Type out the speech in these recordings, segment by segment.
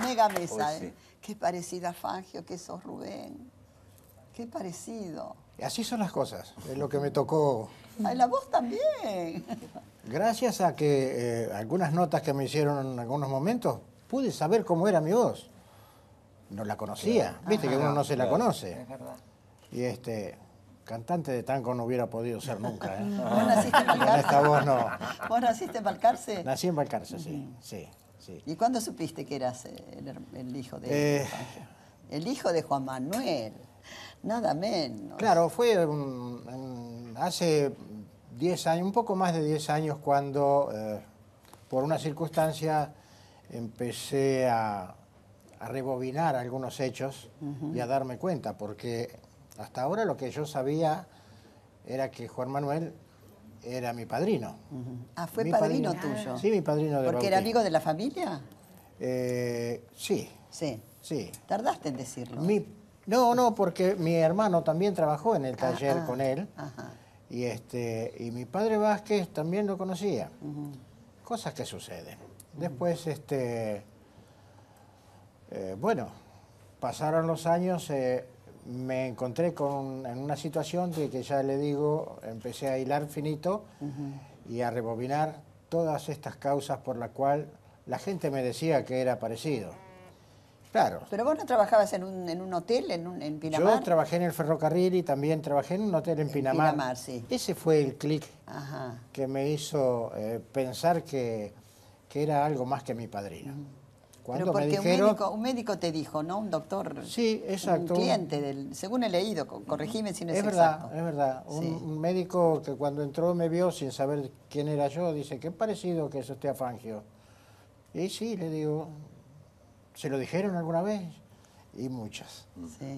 Mega Mesa, ¿eh? Qué parecida a Fangio, que sos Rubén. Qué parecido. Así son las cosas, es lo que me tocó. Ay, la voz también. Gracias a que eh, algunas notas que me hicieron en algunos momentos, pude saber cómo era mi voz. No la conocía, viste que uno no se la conoce. Es verdad. Y este, cantante de tango no hubiera podido ser nunca. ¿eh? ¿Vos naciste en Valcarce. voz no. ¿Vos naciste en Valcarce? Nací en Valcarce, sí. sí. ¿Y cuándo supiste que eras eh, el, hijo de eh. El hijo de Juan Manuel, nada menos. Claro, fue hace 10 años, un poco más de 10 años cuando, eh, por una circunstancia, empecé a, a rebobinar algunos hechos y a darme cuenta, porque hasta ahora lo que yo sabía era que Juan Manuel era mi padrino. Ah, fue padrino, tuyo. Sí, mi padrino de ¿Porque era amigo de la familia? Eh, sí. Sí. Sí. ¿Tardaste en decirlo? no, no, porque mi hermano también trabajó en el ah, taller ah, con él. Y, este, y mi padre Vázquez también lo conocía. Cosas que suceden. Después, este, eh, bueno, pasaron los años, eh, me encontré con, en una situación de que ya le digo, empecé a hilar finito y a rebobinar todas estas causas por las cual la gente me decía que era parecido. Claro. Pero vos no trabajabas en un, hotel, en, Pinamar. Yo trabajé en el ferrocarril y también trabajé en un hotel en, Pinamar. Ese fue el clic que me hizo eh, pensar que, era algo más que mi padrino. Pero porque un, médico, te dijo, ¿no? Un doctor. Sí, exacto. Un cliente, del, según he leído, corregime si no es, es verdad, exacto. Es verdad, es verdad. Un médico que cuando entró me vio sin saber quién era yo, dice, qué parecido que es esté afangio. Y sí, le digo, ¿se lo dijeron alguna vez? Y muchas.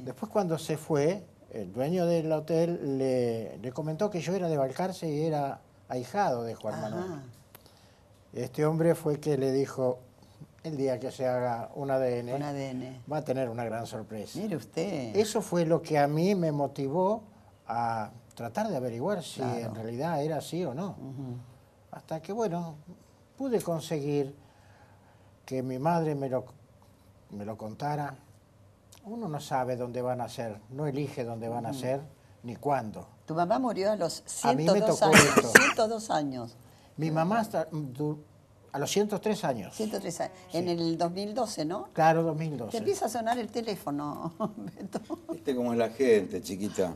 Después cuando se fue, el dueño del hotel le, comentó que yo era de Valcarce y era ahijado de Juan Manuel. Este hombre fue que le dijo, el día que se haga un ADN, va a tener una gran sorpresa. Mire usted. Eso fue lo que a mí me motivó a tratar de averiguar si en realidad era así o no. Hasta que, bueno, pude conseguir que mi madre me lo, me lo contara. Uno no sabe dónde van a ser, no elige dónde van a ser ni cuándo. Tu mamá murió a los 102 a mí me tocó Esto. 102 años. Mi mamá a los 103 años. 103 años. En el 2012, ¿no? Claro, 2012. Te empieza a sonar el teléfono, Beto. Viste cómo es la gente, chiquita.